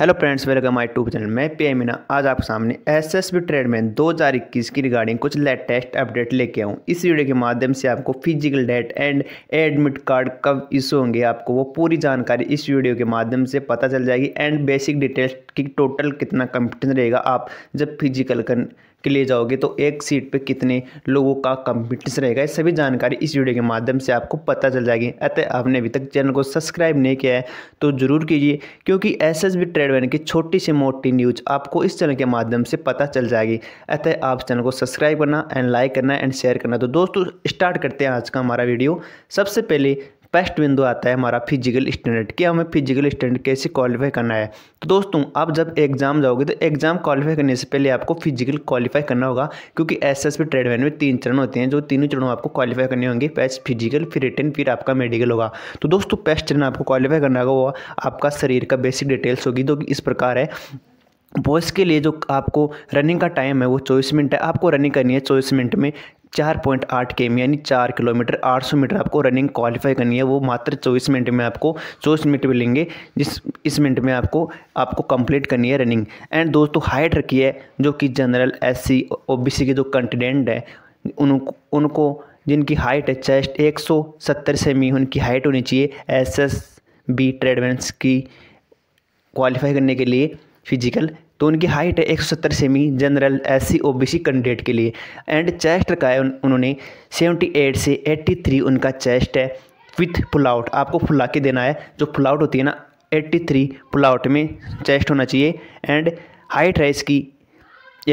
hello friends welcome my tube channel मैं P Meena आज आपके सामने एस एस बी ट्रेड में दो हज़ार इक्कीस की रिगार्डिंग कुछ लेटेस्ट अपडेट लेके आऊँ इस वीडियो के माध्यम से आपको physical date and admit card कब इशू होंगे आपको वो पूरी जानकारी इस वीडियो के माध्यम से पता चल जाएगी एंड बेसिक डिटेल्स की टोटल कितना कंपटीशन रहेगा आप जब फिजिकल कर के लिए जाओगे तो एक सीट पे कितने लोगों का कंपटीशन रहेगा ये सभी जानकारी इस वीडियो के माध्यम से आपको पता चल जाएगी अतः आपने अभी तक चैनल को सब्सक्राइब नहीं किया है तो जरूर कीजिए क्योंकि S S B trade trade की छोटी से मोटी न्यूज आपको इस चैनल के माध्यम से पता चल जाएगी अतः आप चैनल को सब्सक्राइब करना एंड लाइक करना एंड शेयर करना तो दोस्तों स्टार्ट करते हैं आज का हमारा वीडियो सबसे पहले फर्स्ट बिंदु आता है हमारा फिजिकल स्टैंडर्ड कि हमें फिजिकल स्टैंडर्ड कैसे क्वालिफाई करना है तो दोस्तों आप जब एग्जाम जाओगे तो एग्जाम क्वालिफाई करने से पहले आपको फिजिकल क्वालिफाई करना होगा क्योंकि एस एस पी वैन में तीन चरण होते हैं जो तीनों चरणों आपको क्वालिफाई करने होंगे फर्स्ट फिजिकल फिर रिटर्न फिर आपका मेडिकल होगा तो दोस्तों फर्स्ट चरण आपको क्वालिफाई करना होगा वो आपका शरीर का बेसिक डिटेल्स होगी जो इस प्रकार है बॉयज़ के लिए जो आपको रनिंग का टाइम है वो चौबीस मिनट है आपको रनिंग करनी है चौबीस मिनट में चार पॉइंट आठ के एम यानी चार किलोमीटर आठ सौ मीटर आपको रनिंग क्वालिफाई करनी है वो मात्र चौबीस मिनट में आपको चौबीस मिनट मिलेंगे जिस इस मिनट में आपको आपको कंप्लीट करनी है रनिंग एंड दोस्तों हाइट रखी है जो कि general S C O B C के जो कंटेंडेंट है उन उनको जिनकी हाइट है चेस्ट एक सौ सत्तर सेमी उनकी हाइट होनी चाहिए एस एस बी ट्रेडमेंट्स की क्वालिफाई करने के लिए फिजिकल तो उनकी हाइट है एक सौ सत्तर सेमी general S C O B C candidate के लिए एंड चेस्ट का है उन्होंने सेवेंटी एट से एट्टी थ्री उनका चेस्ट है विथ आउट आपको फुला के देना है जो फुलाउट होती है ना एट्टी थ्री पुलाउट में चेस्ट होना चाहिए एंड हाइट है इसकी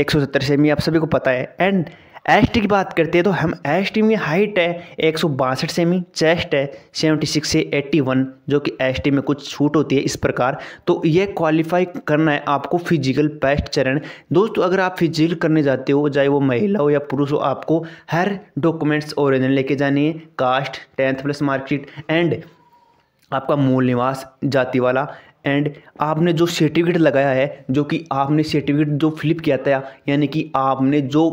एक सौ सत्तर सेमी आप सभी को पता है एंड एस की बात करते हैं तो हम टी में हाइट है एक सौ बासठ सेमी चेस्ट है सेवेंटी सिक्स से एट्टी वन जो कि एस में कुछ छूट होती है इस प्रकार तो ये क्वालिफाई करना है आपको फिजिकल पेस्ट चरण दोस्तों अगर आप फिजिकल करने जाते हो चाहे वो महिला हो या पुरुष हो आपको हर डॉक्यूमेंट्स ओरिजिनल लेके जाने हैं caste tenth plus marksheet and आपका मूल निवास जाति वाला एंड आपने जो सर्टिफिकेट लगाया है जो कि आपने सर्टिफिकेट जो फ्लिप किया था यानी कि आपने जो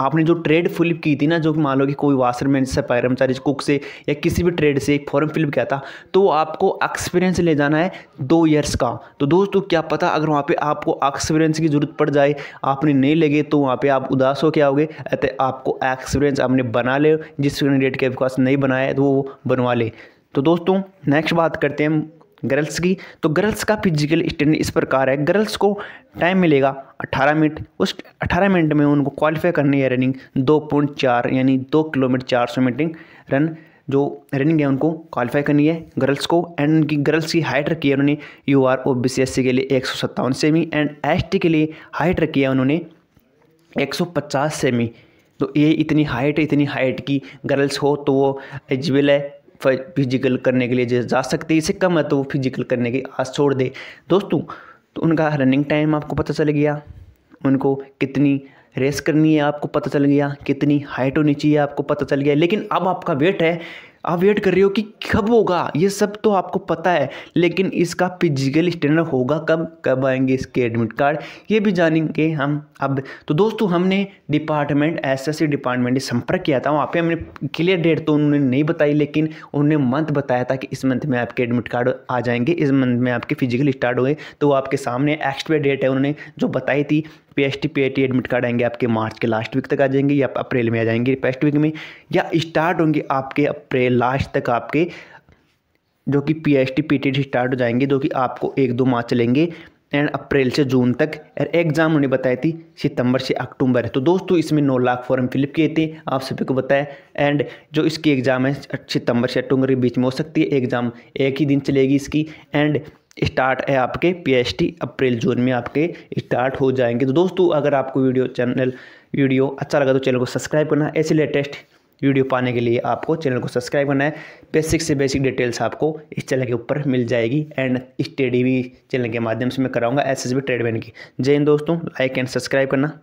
आपने जो ट्रेड फिलिप की थी ना जो कि मान लो कि कोई वाशरमैन से पैरमचारी कुक से या किसी भी ट्रेड से एक फॉर्म फिलिप किया था तो आपको एक्सपीरियंस ले जाना है दो ईयर्स का तो दोस्तों क्या पता अगर वहाँ पर आपको एक्सपीरियंस की ज़रूरत पड़ जाए आपने नहीं लगे तो वहाँ पर आप उदास हो हो आओगे अतः आपको एक्सपीरियंस आपने बना ले जिस कैंडिडेट के पास नहीं बनाया तो वो बनवा ले तो दोस्तों नेक्स्ट बात करते हैं हम गर्ल्स की तो गर्ल्स का फिजिकल स्टैंडर्ड इस प्रकार है गर्ल्स को टाइम मिलेगा 18 मिनट उस 18 मिनट में उनको क्वालिफाई करनी है रनिंग दो पॉइंट चार यानी दो किलोमीटर चार सौ मीटर रन जो रनिंग है उनको क्वालिफाई करनी है गर्ल्स को एंड उनकी गर्ल्स की हाइट रखी है उन्होंने U R O B C S C के लिए एक सौ सत्तावन सेमी एंड एस टी के लिए हाइट रखी है उन्होंने एक सौ पचास सेमी तो ये इतनी हाइट इतनी हाइट की गर्ल्स हो तो वो एजिबल है फिजिकल करने के लिए जा सकते इससे कम है तो वो फिजिकल करने की आस छोड़ दे दोस्तों तो उनका रनिंग टाइम आपको पता चल गया उनको कितनी रेस करनी है आपको पता चल गया कितनी हाइट होनी चाहिए आपको पता चल गया लेकिन अब आपका वेट है आप वेट कर रहे हो कि कब होगा ये सब तो आपको पता है लेकिन इसका फिजिकल स्टैंडर्ड होगा कब कब आएंगे इसके एडमिट कार्ड ये भी जानेंगे हम अब तो दोस्तों हमने डिपार्टमेंट एस सी डिपार्टमेंट से संपर्क किया था वहाँ पे हमने क्लियर डेट तो उन्होंने नहीं बताई लेकिन उन्होंने मंथ बताया था कि इस मंथ में आपके एडमिट कार्ड आ जाएंगे इस मंथ में आपके फिजिकल स्टार्ट हुए तो आपके सामने एक्स्ट्रा डेट है उन्होंने जो बताई थी P S T P I T admit card आएंगे आपके मार्च के लास्ट वीक तक आ जाएंगे या अप्रैल में आ जाएंगे फर्स्ट वीक में या स्टार्ट होंगे आपके अप्रैल लास्ट तक आपके जो कि P H T P T start हो जाएंगे जो कि आपको एक दो माह चलेंगे एंड अप्रैल से जून तक एग्ज़ाम उन्होंने बताई थी सितंबर से अक्टूबर है तो दोस्तों इसमें नौ लाख फॉर्म फिलअप किए थे आप सभी को बताया एंड जो इसकी एग्ज़ाम है सितंबर से अक्टूबर के बीच में हो सकती है एग्ज़ाम एक ही दिन चलेगी इसकी एंड स्टार्ट है आपके पीएचडी अप्रैल जून में आपके स्टार्ट हो जाएंगे तो दोस्तों अगर आपको वीडियो चैनल वीडियो अच्छा लगा तो चैनल को सब्सक्राइब करना ऐसे लेटेस्ट वीडियो पाने के लिए आपको चैनल को सब्सक्राइब करना है बेसिक से बेसिक डिटेल्स आपको इस चैनल के ऊपर मिल जाएगी एंड स्टडी भी चैनल के माध्यम से मैं कराऊंगा एस एस बी ट्रेडमैन की जय हिंद दोस्तों लाइक एंड सब्सक्राइब करना